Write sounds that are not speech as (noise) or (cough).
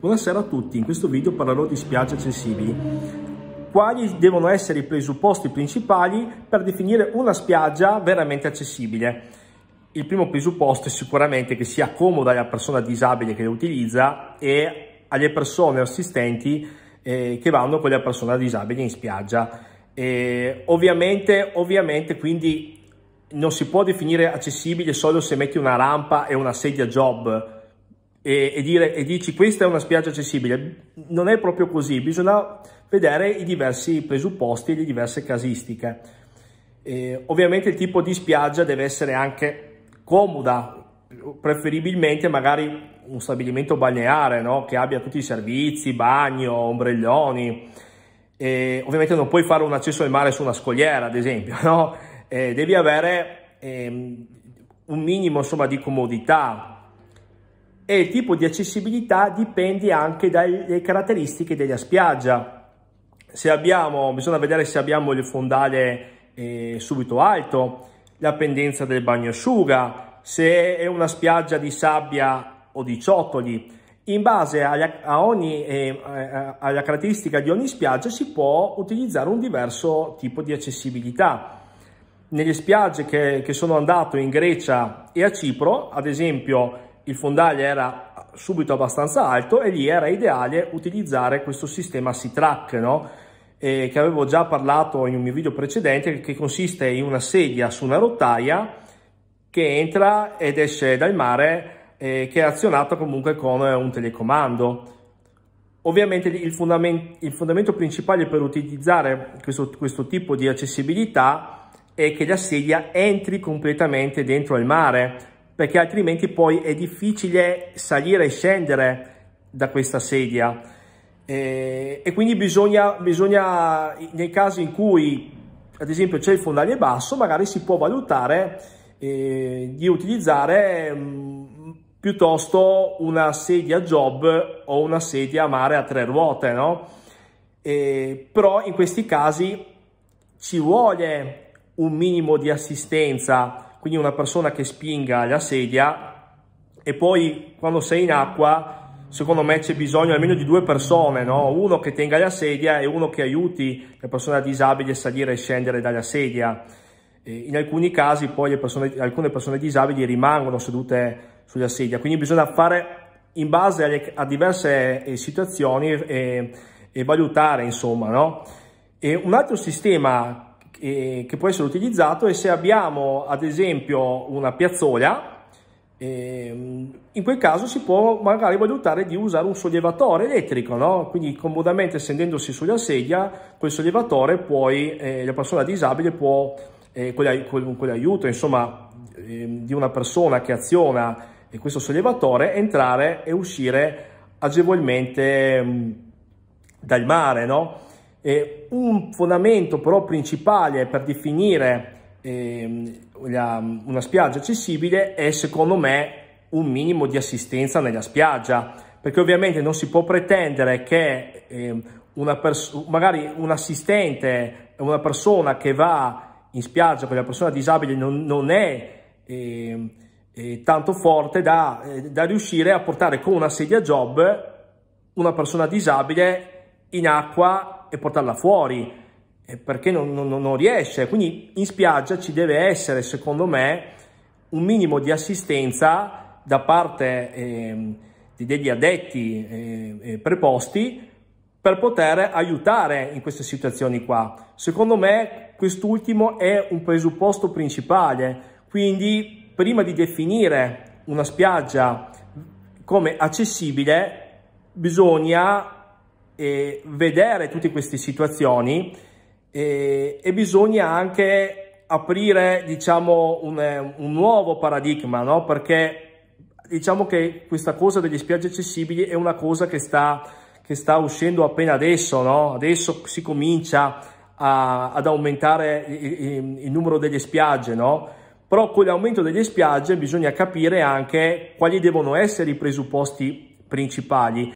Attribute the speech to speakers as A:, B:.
A: Buonasera a tutti, in questo video parlerò di spiagge accessibili. Quali devono essere i presupposti principali per definire una spiaggia veramente accessibile? Il primo presupposto è sicuramente che sia comoda alla persona disabile che la utilizza e alle persone assistenti eh, che vanno con la persona disabile in spiaggia. E ovviamente, ovviamente, quindi non si può definire accessibile solo se metti una rampa e una sedia job e, e, dire, e dici questa è una spiaggia accessibile, non è proprio così, bisogna vedere i diversi presupposti e le diverse casistiche. Eh, ovviamente il tipo di spiaggia deve essere anche comoda, preferibilmente magari un stabilimento balneare no? che abbia tutti i servizi, bagno, ombrelloni. Eh, ovviamente non puoi fare un accesso al mare su una scogliera, ad esempio, (laughs) no? eh, devi avere ehm, un minimo insomma, di comodità, e il tipo di accessibilità dipende anche dalle caratteristiche della spiaggia. Se abbiamo, bisogna vedere se abbiamo il fondale eh, subito alto, la pendenza del bagnasciuga, se è una spiaggia di sabbia o di ciottoli. In base alla, a ogni, eh, alla caratteristica di ogni spiaggia si può utilizzare un diverso tipo di accessibilità. Nelle spiagge che, che sono andato in Grecia e a Cipro, ad esempio, il fondale era subito abbastanza alto e lì era ideale utilizzare questo sistema C-Track, no? eh, che avevo già parlato in un mio video precedente, che consiste in una sedia su una rotaia che entra ed esce dal mare, eh, che è azionata comunque con un telecomando. Ovviamente il, fondament il fondamento principale per utilizzare questo, questo tipo di accessibilità è che la sedia entri completamente dentro il mare, perché altrimenti poi è difficile salire e scendere da questa sedia eh, e quindi bisogna, bisogna nei casi in cui ad esempio c'è il fondale basso magari si può valutare eh, di utilizzare mh, mm, piuttosto una sedia job o una sedia a mare a tre ruote no? Eh, però in questi casi ci vuole un minimo di assistenza quindi una persona che spinga la sedia e poi quando sei in acqua secondo me c'è bisogno almeno di due persone, no? uno che tenga la sedia e uno che aiuti la persona disabile a salire e scendere dalla sedia. In alcuni casi poi persone, alcune persone disabili rimangono sedute sulla sedia, quindi bisogna fare in base alle, a diverse eh, situazioni e, e valutare insomma. No? E un altro sistema che, che può essere utilizzato e se abbiamo ad esempio una piazzola ehm, in quel caso si può magari valutare di usare un sollevatore elettrico, no? quindi comodamente sentendosi sulla sedia, quel sollevatore poi eh, la persona disabile può, eh, con l'aiuto insomma, eh, di una persona che aziona eh, questo sollevatore, entrare e uscire agevolmente mh, mm, dal mare. No? Eh, un fondamento però principale per definire eh, la, una spiaggia accessibile è secondo me un minimo di assistenza nella spiaggia, perché ovviamente non si può pretendere che eh, una magari un assistente, una persona che va in spiaggia per la persona disabile non, non è ehm, eh, tanto forte da, eh, da riuscire a portare con una sedia job una persona disabile in acqua e portarla fuori perché non, non, non, riesce. Quindi in spiaggia ci deve essere, secondo me, un minimo di assistenza da parte eh, degli addetti eh, eh, preposti per poter aiutare in queste situazioni qua. Secondo me quest'ultimo è un presupposto principale, quindi prima di definire una spiaggia come accessibile bisogna eh, vedere tutte queste situazioni eh, e bisogna anche aprire diciamo un, un nuovo paradigma no? perché diciamo che questa cosa delle spiagge accessibili è una cosa che sta, che sta uscendo appena adesso no? adesso si comincia a, ad aumentare il, il, numero delle spiagge no? però con l'aumento delle spiagge bisogna capire anche quali devono essere i presupposti principali